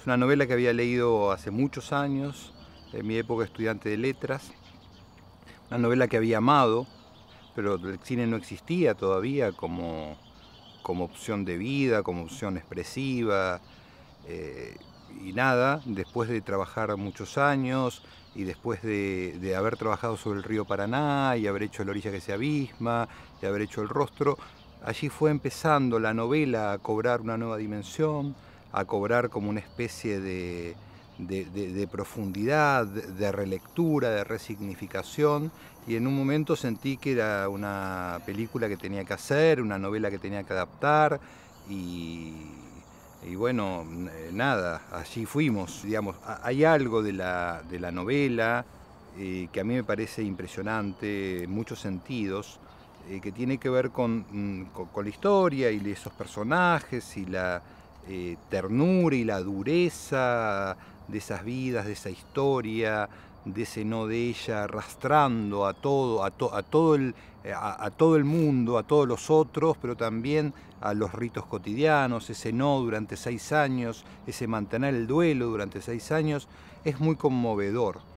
Es una novela que había leído hace muchos años, en mi época estudiante de letras. Una novela que había amado, pero el cine no existía todavía como, opción de vida, como opción expresiva. Eh, y nada, después de trabajar muchos años y después de, de, haber trabajado sobre el río Paraná y haber hecho La orilla que se abisma y haber hecho El rostro, allí fue empezando la novela a cobrar una nueva dimensión, a cobrar como una especie de, profundidad, de relectura, de resignificación. Y en un momento sentí que era una película que tenía que hacer, una novela que tenía que adaptar. Y, bueno, nada, allí fuimos. Digamos, hay algo de la, novela eh, que a mí me parece impresionante en muchos sentidos, eh, que tiene que ver con, mm, con la historia y esos personajes y la, eh, ternura y la dureza de esas vidas, de esa historia, de ese no de ella, arrastrando a todo, a, todo el, eh, a, todo el mundo, a todos los otros, pero también a los ritos cotidianos, ese no durante seis años, ese mantener el duelo durante seis años, es muy conmovedor.